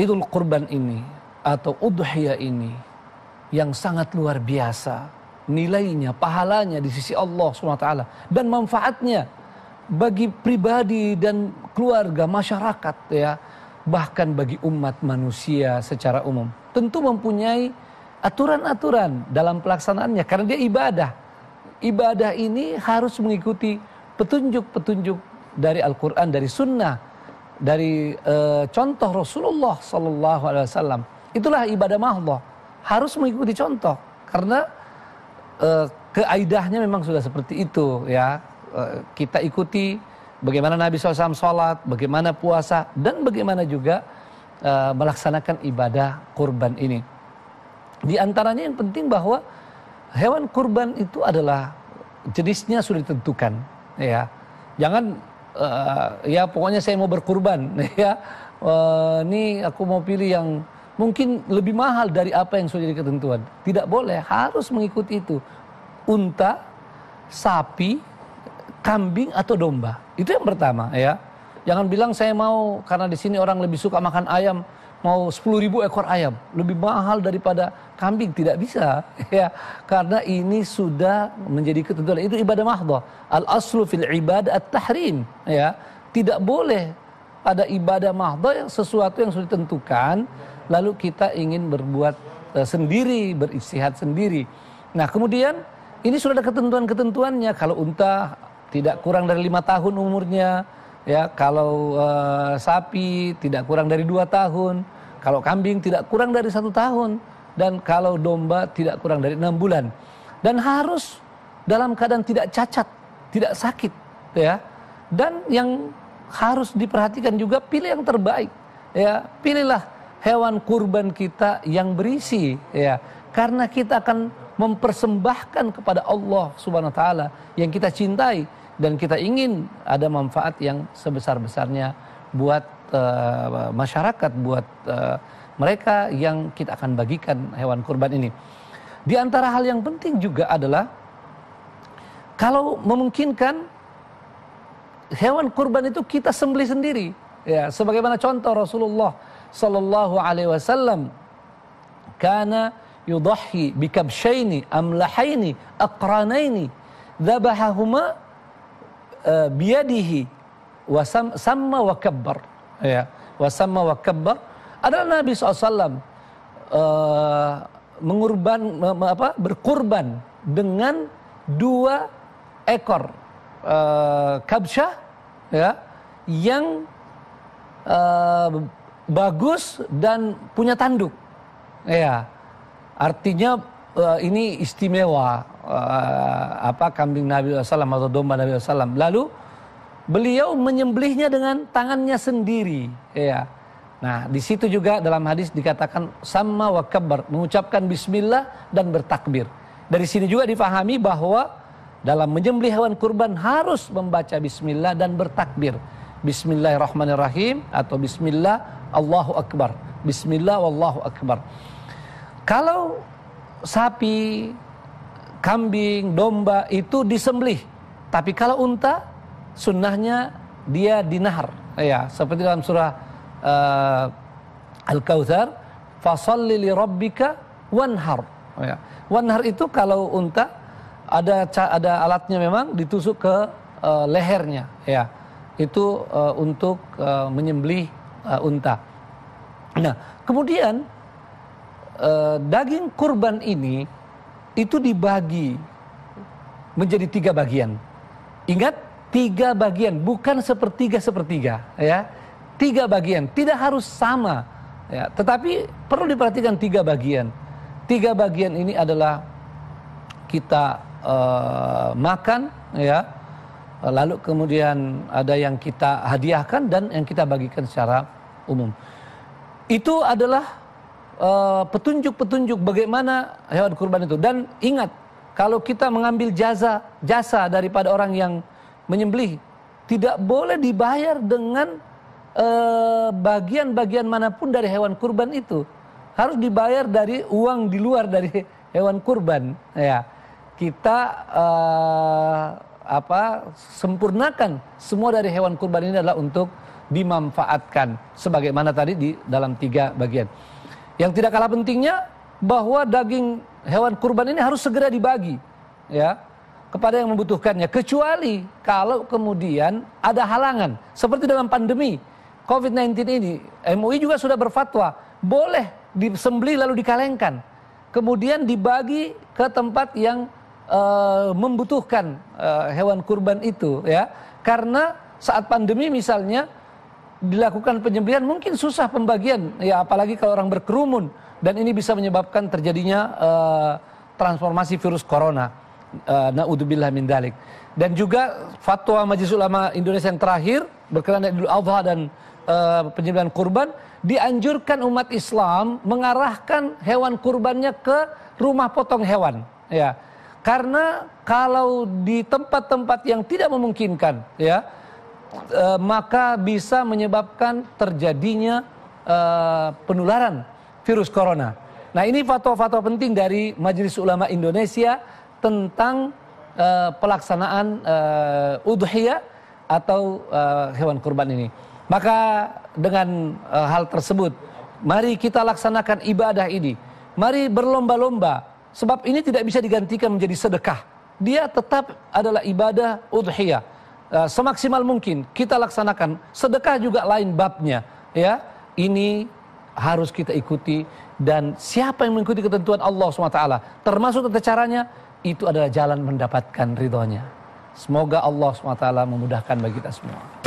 Idul Kurban ini atau Udhiyah ini yang sangat luar biasa nilainya, pahalanya di sisi Allah SWT dan manfaatnya bagi pribadi dan keluarga, masyarakat ya, bahkan bagi umat manusia secara umum. Tentu mempunyai aturan-aturan dalam pelaksanaannya karena dia ibadah. Ibadah ini harus mengikuti petunjuk-petunjuk dari Al-Qur'an, dari sunnah dari e, contoh Rasulullah Sallallahu Alaihi Wasallam. Itulah ibadah mahdoh. Harus mengikuti contoh karena e, keaidahnya memang sudah seperti itu ya. E, kita ikuti bagaimana Nabi SAW sholat, bagaimana puasa, dan bagaimana juga e, melaksanakan ibadah kurban ini. Di antaranya yang penting bahwa hewan kurban itu adalah jenisnya sudah ditentukan ya. Jangan uh, ya pokoknya saya mau berkurban ya uh, ini aku mau pilih yang mungkin lebih mahal dari apa yang sudah jadi ketentuan tidak boleh harus mengikuti itu unta sapi kambing atau domba itu yang pertama ya Jangan bilang saya mau karena di sini orang lebih suka makan ayam, mau 10 ribu ekor ayam, lebih mahal daripada kambing tidak bisa ya. Karena ini sudah menjadi ketentuan itu ibadah mahdoh. Al aslu fil ibadah at tahrim ya. Tidak boleh ada ibadah mahdoh yang sesuatu yang sudah ditentukan lalu kita ingin berbuat uh, sendiri, beristihad sendiri. Nah, kemudian ini sudah ada ketentuan-ketentuannya kalau unta tidak kurang dari lima tahun umurnya, ya kalau uh, sapi tidak kurang dari dua tahun, kalau kambing tidak kurang dari satu tahun, dan kalau domba tidak kurang dari enam bulan, dan harus dalam keadaan tidak cacat, tidak sakit, ya. Dan yang harus diperhatikan juga pilih yang terbaik, ya. Pilihlah hewan kurban kita yang berisi, ya. Karena kita akan mempersembahkan kepada Allah Subhanahu wa taala yang kita cintai dan kita ingin ada manfaat yang sebesar-besarnya buat uh, masyarakat, buat uh, mereka yang kita akan bagikan hewan kurban ini. Di antara hal yang penting juga adalah kalau memungkinkan hewan kurban itu kita sembelih sendiri. Ya, sebagaimana contoh Rasulullah sallallahu alaihi wasallam karena yudahi bikabshaini amlahaini akranaini dzabahahuma Eh, biyadihi wa sama wa kabbar ya wa wa kabbar adalah Nabi SAW uh, eh, mengurban apa berkurban dengan dua ekor uh, kabsyah ya yang uh, bagus dan punya tanduk ya artinya uh, ini istimewa uh, apa kambing Nabi SAW atau domba Nabi SAW. Lalu beliau menyembelihnya dengan tangannya sendiri. Ya. Nah, di situ juga dalam hadis dikatakan sama wa kabar, mengucapkan bismillah dan bertakbir. Dari sini juga dipahami bahwa dalam menyembelih hewan kurban harus membaca bismillah dan bertakbir. Bismillahirrahmanirrahim atau bismillah Allahu akbar. Bismillah wallahu akbar. Kalau sapi, kambing, domba itu disembelih. Tapi kalau unta sunnahnya dia dinahar. Ya, seperti dalam surah uh, eh, Al-Kautsar, "Fashalli li rabbika wanhar." Oh, ya. Wanhar itu kalau unta ada ada alatnya memang ditusuk ke uh, lehernya, ya. Itu uh, untuk uh, menyembelih uh, unta. Nah, kemudian eh, daging kurban ini itu dibagi menjadi tiga bagian. Ingat tiga bagian, bukan sepertiga sepertiga, ya. Tiga bagian, tidak harus sama, ya. Tetapi perlu diperhatikan tiga bagian. Tiga bagian ini adalah kita uh, makan, ya. Lalu kemudian ada yang kita hadiahkan dan yang kita bagikan secara umum. Itu adalah Eh, petunjuk-petunjuk uh, bagaimana hewan kurban itu. Dan ingat, kalau kita mengambil jasa jasa daripada orang yang menyembelih, tidak boleh dibayar dengan eh, bagian-bagian uh, manapun dari hewan kurban itu. Harus dibayar dari uang di luar dari hewan kurban. Ya, kita uh, apa sempurnakan semua dari hewan kurban ini adalah untuk dimanfaatkan sebagaimana tadi di dalam tiga bagian. Yang tidak kalah pentingnya bahwa daging hewan kurban ini harus segera dibagi ya kepada yang membutuhkannya kecuali kalau kemudian ada halangan seperti dalam pandemi COVID-19 ini MUI juga sudah berfatwa boleh disembeli lalu dikalengkan kemudian dibagi ke tempat yang uh, membutuhkan uh, hewan kurban itu ya karena saat pandemi misalnya dilakukan penyembelian mungkin susah pembagian ya apalagi kalau orang berkerumun dan ini bisa menyebabkan terjadinya uh, transformasi virus corona uh, naudzubillah min dalik dan juga fatwa Majelis Ulama Indonesia yang terakhir berkenaan dengan Idul Adha dan uh, eh, penyembelian kurban dianjurkan umat Islam mengarahkan hewan kurbannya ke rumah potong hewan ya karena kalau di tempat-tempat yang tidak memungkinkan ya e, maka bisa menyebabkan terjadinya e, penularan virus corona. Nah ini fatwa-fatwa penting dari Majelis Ulama Indonesia tentang e, pelaksanaan e, udhiyah atau e, hewan kurban ini. Maka dengan e, hal tersebut, mari kita laksanakan ibadah ini. Mari berlomba-lomba, sebab ini tidak bisa digantikan menjadi sedekah. Dia tetap adalah ibadah udhiyah. Eh, semaksimal mungkin kita laksanakan. Sedekah juga lain babnya, ya. Ini harus kita ikuti dan siapa yang mengikuti ketentuan Allah SWT termasuk tata caranya itu adalah jalan mendapatkan ridhonya. Semoga Allah SWT memudahkan bagi kita semua.